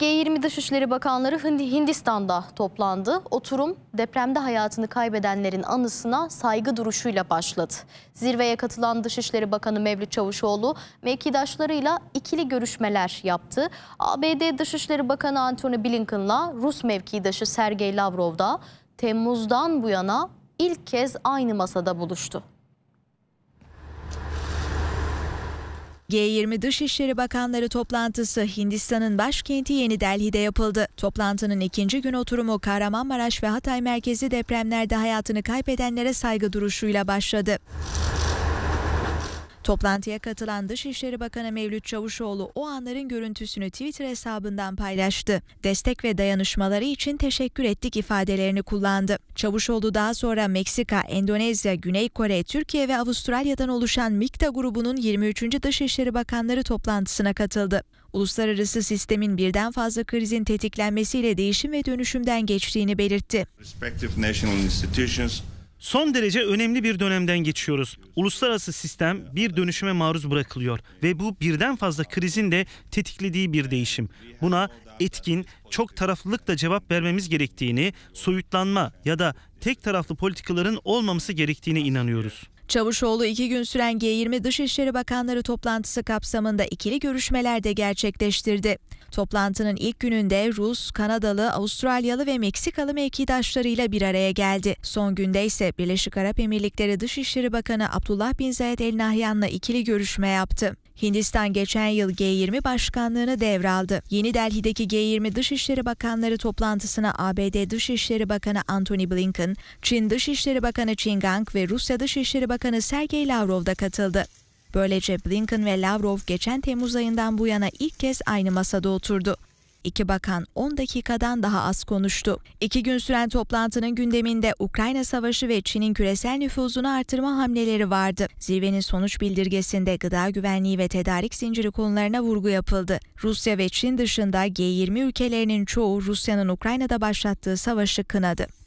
G20 Dışişleri Bakanları Hindistan'da toplandı. Oturum depremde hayatını kaybedenlerin anısına saygı duruşuyla başladı. Zirveye katılan Dışişleri Bakanı Mevlüt Çavuşoğlu mevkidaşlarıyla ikili görüşmeler yaptı. ABD Dışişleri Bakanı Antony Blinken'la Rus mevkidaşı Sergey Lavrov da Temmuz'dan bu yana ilk kez aynı masada buluştu. G20 Dışişleri Bakanları toplantısı Hindistan'ın başkenti Yeni Delhi'de yapıldı. Toplantının ikinci gün oturumu Kahramanmaraş ve Hatay merkezi depremlerde hayatını kaybedenlere saygı duruşuyla başladı. Toplantıya katılan Dışişleri Bakanı Mevlüt Çavuşoğlu o anların görüntüsünü Twitter hesabından paylaştı. Destek ve dayanışmaları için teşekkür ettik ifadelerini kullandı. Çavuşoğlu daha sonra Meksika, Endonezya, Güney Kore, Türkiye ve Avustralya'dan oluşan MİKTA grubunun 23. Dışişleri Bakanları toplantısına katıldı. Uluslararası sistemin birden fazla krizin tetiklenmesiyle değişim ve dönüşümden geçtiğini belirtti. Son derece önemli bir dönemden geçiyoruz. Uluslararası sistem bir dönüşüme maruz bırakılıyor ve bu birden fazla krizin de tetiklediği bir değişim. Buna etkin, çok taraflılıkla cevap vermemiz gerektiğini, soyutlanma ya da tek taraflı politikaların olmaması gerektiğine inanıyoruz. Çavuşoğlu iki gün süren G20 Dışişleri Bakanları toplantısı kapsamında ikili görüşmeler de gerçekleştirdi. Toplantının ilk gününde Rus, Kanadalı, Avustralyalı ve Meksikalı mevkidaşlarıyla bir araya geldi. Son günde ise Birleşik Arap Emirlikleri Dışişleri Bakanı Abdullah Bin Zayed El Nahyan'la ikili görüşme yaptı. Hindistan geçen yıl G20 başkanlığını devraldı. Yeni Delhi'deki G20 Dışişleri Bakanları toplantısına ABD Dışişleri Bakanı Antony Blinken, Çin Dışişleri Bakanı Qin Gang ve Rusya Dışişleri Bakanı Sergey Lavrov da katıldı. Böylece Blinken ve Lavrov geçen Temmuz ayından bu yana ilk kez aynı masada oturdu. İki bakan 10 dakikadan daha az konuştu. İki gün süren toplantının gündeminde Ukrayna Savaşı ve Çin'in küresel nüfuzunu artırma hamleleri vardı. Zirvenin sonuç bildirgesinde gıda güvenliği ve tedarik zinciri konularına vurgu yapıldı. Rusya ve Çin dışında G20 ülkelerinin çoğu Rusya'nın Ukrayna'da başlattığı savaşı kınadı.